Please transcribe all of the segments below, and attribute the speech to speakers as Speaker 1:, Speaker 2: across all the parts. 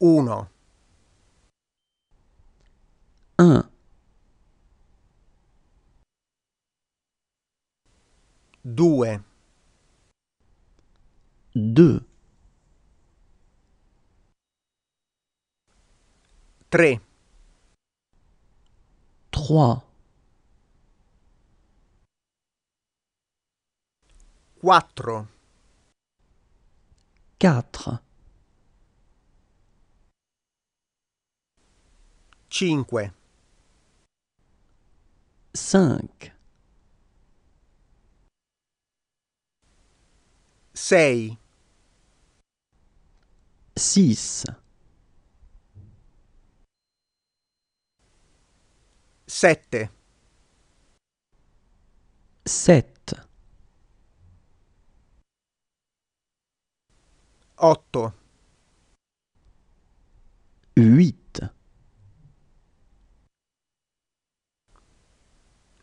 Speaker 1: 1 1 2 2 3 3 4
Speaker 2: 4
Speaker 1: 5 5 6 6 7 7 8 8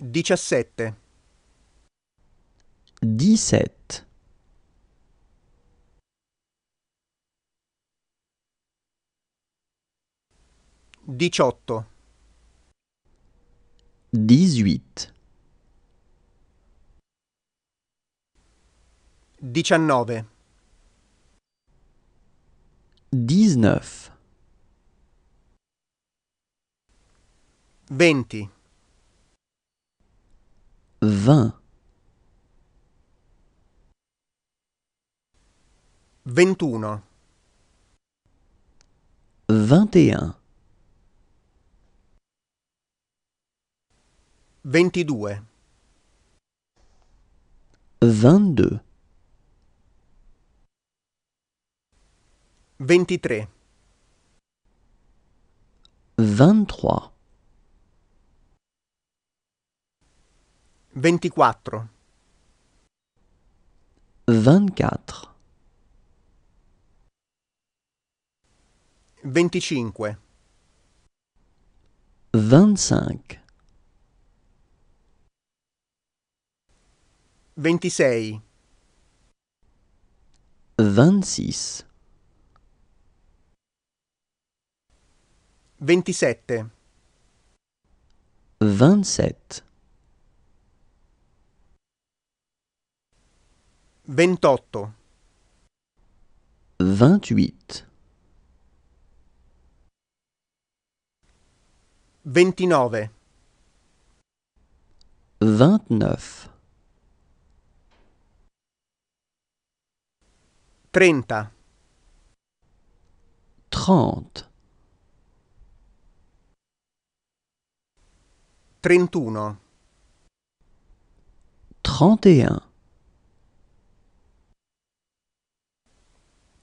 Speaker 1: Diciassette.
Speaker 2: Dix-sept.
Speaker 1: Diciotto.
Speaker 2: Dix-huit.
Speaker 1: Diciannove. Venti. 20. 21.
Speaker 2: 21.
Speaker 1: 22.
Speaker 2: 22.
Speaker 1: 23.
Speaker 2: 23.
Speaker 1: 24
Speaker 2: 24
Speaker 1: 25
Speaker 2: 25
Speaker 1: 26 26 27
Speaker 2: 27
Speaker 1: Ventotto.
Speaker 2: Vingt-huit.
Speaker 1: Ventinove.
Speaker 2: Vingt-neuf.
Speaker 1: Trenta.
Speaker 2: Trente.
Speaker 1: Trentuno.
Speaker 2: Trente et un.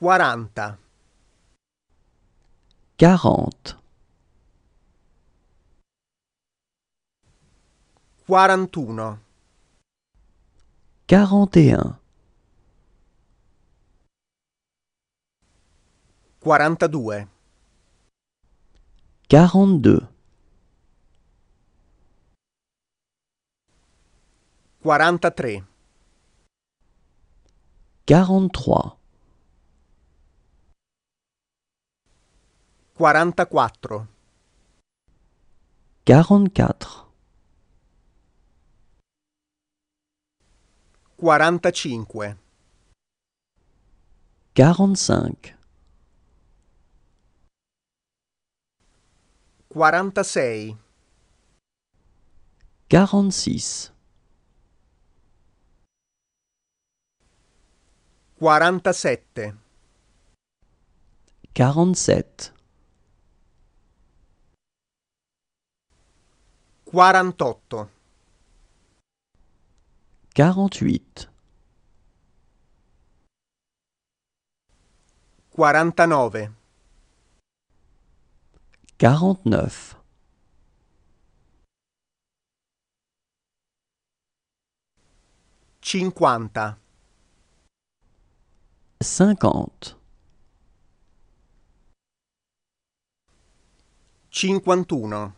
Speaker 1: 40
Speaker 2: 40
Speaker 1: 41
Speaker 2: 41
Speaker 1: 42
Speaker 2: 42
Speaker 1: 43
Speaker 2: 43
Speaker 1: Quarantaquattro.
Speaker 2: Quarante-quatre.
Speaker 1: Quarantacinque.
Speaker 2: Quarante-cinq.
Speaker 1: Quarantasei.
Speaker 2: quarante
Speaker 1: Quarantotto.
Speaker 2: Quarante-huit.
Speaker 1: Quarantanove.
Speaker 2: Quarante-neuf.
Speaker 1: Cinquanta. Cinquantuno.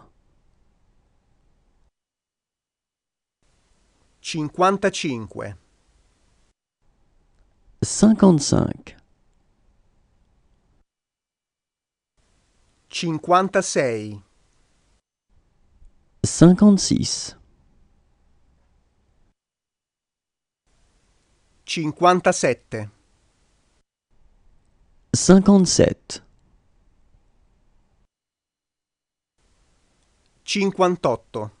Speaker 1: 55 55
Speaker 2: 56 56
Speaker 1: 57
Speaker 2: 57
Speaker 1: 58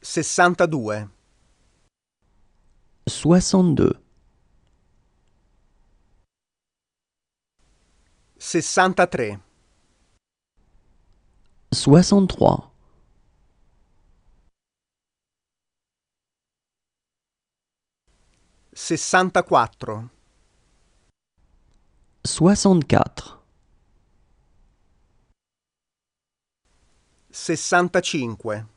Speaker 1: sessantadue
Speaker 2: 62
Speaker 1: sessantatré
Speaker 2: 63
Speaker 1: sessantaquattro
Speaker 2: 64
Speaker 1: sessantacinque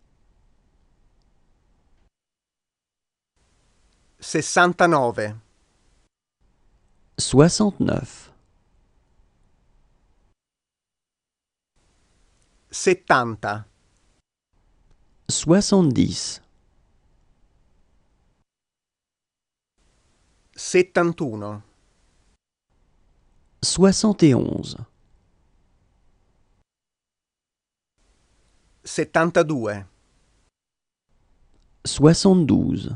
Speaker 1: Soixante-neuf.
Speaker 2: Soixante-dix. Soixante et onze.
Speaker 1: Soixante-deux.
Speaker 2: Soixante-douze.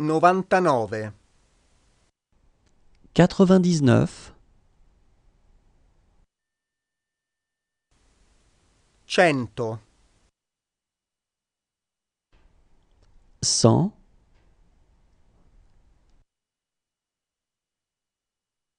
Speaker 1: 99
Speaker 2: 99
Speaker 1: 100
Speaker 2: 100